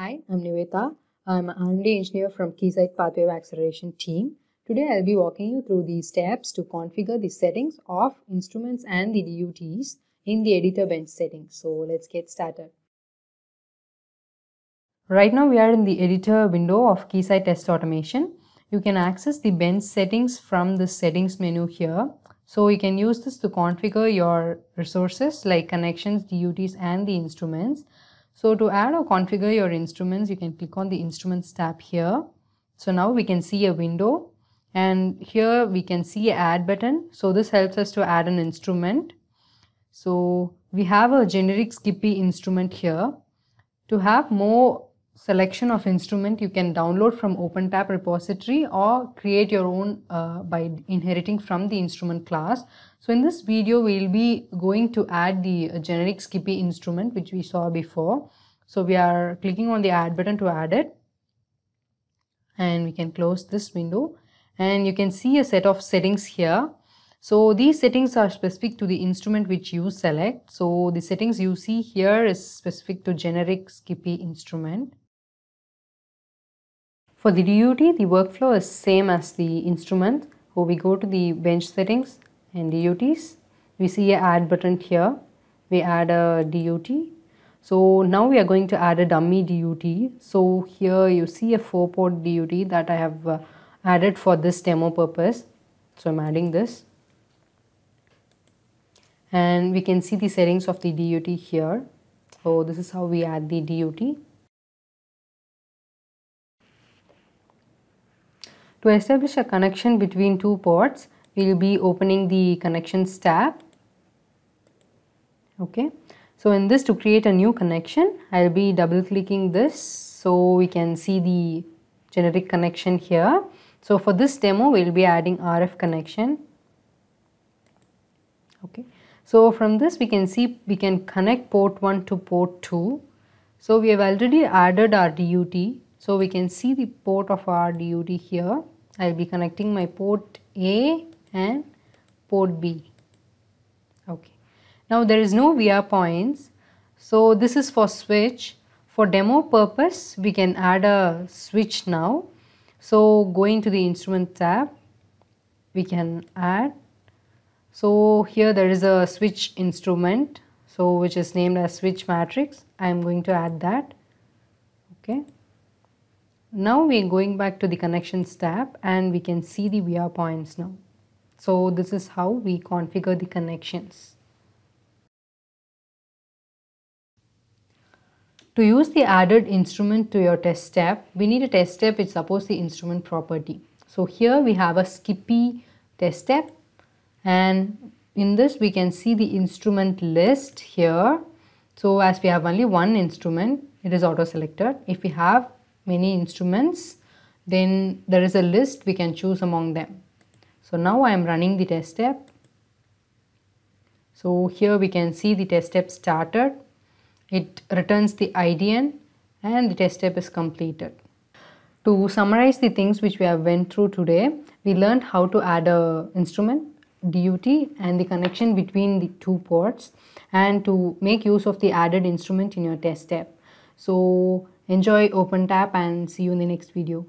Hi, I'm Niveta. I'm an R&D engineer from Keysight Pathway Acceleration team. Today I'll be walking you through these steps to configure the settings of instruments and the DUTs in the editor bench settings. So let's get started. Right now we are in the editor window of Keysight Test Automation. You can access the bench settings from the settings menu here. So you can use this to configure your resources like connections, DUTs and the instruments. So to add or configure your instruments, you can click on the instruments tab here. So now we can see a window and here we can see add button. So this helps us to add an instrument. So we have a generic Skippy instrument here. To have more selection of instrument you can download from OpenTap repository or create your own uh, by inheriting from the instrument class. So in this video we'll be going to add the uh, generic Skippy instrument which we saw before. So we are clicking on the add button to add it and we can close this window and you can see a set of settings here. So these settings are specific to the instrument which you select. So the settings you see here is specific to generic Skippy instrument. For the DUT, the workflow is same as the instrument. So we go to the bench settings and DUTs. We see a add button here. We add a DUT. So now we are going to add a dummy DUT. So here you see a 4 port DUT that I have uh, added for this demo purpose. So I'm adding this. And we can see the settings of the DUT here. So this is how we add the DUT. To establish a connection between two ports, we will be opening the connections tab. Okay. So in this to create a new connection, I'll be double clicking this so we can see the generic connection here. So for this demo, we'll be adding RF connection. Okay. So from this, we can see we can connect port 1 to port 2. So we have already added our DUT so we can see the port of our DUT here. I will be connecting my port A and port B. Okay. Now there is no VR points. So this is for switch. For demo purpose, we can add a switch now. So going to the instrument tab, we can add. So here there is a switch instrument. So which is named as switch matrix. I am going to add that. Okay. Now we are going back to the connections tab and we can see the VR points now. So this is how we configure the connections. To use the added instrument to your test step, we need a test step which supports the instrument property. So here we have a Skippy test step and in this we can see the instrument list here. So as we have only one instrument, it is auto selected. If we have many instruments then there is a list we can choose among them. So now I am running the test step. So here we can see the test step started. It returns the IDN and the test step is completed. To summarize the things which we have went through today, we learned how to add a instrument DUT and the connection between the two ports and to make use of the added instrument in your test step. So Enjoy OpenTap and see you in the next video.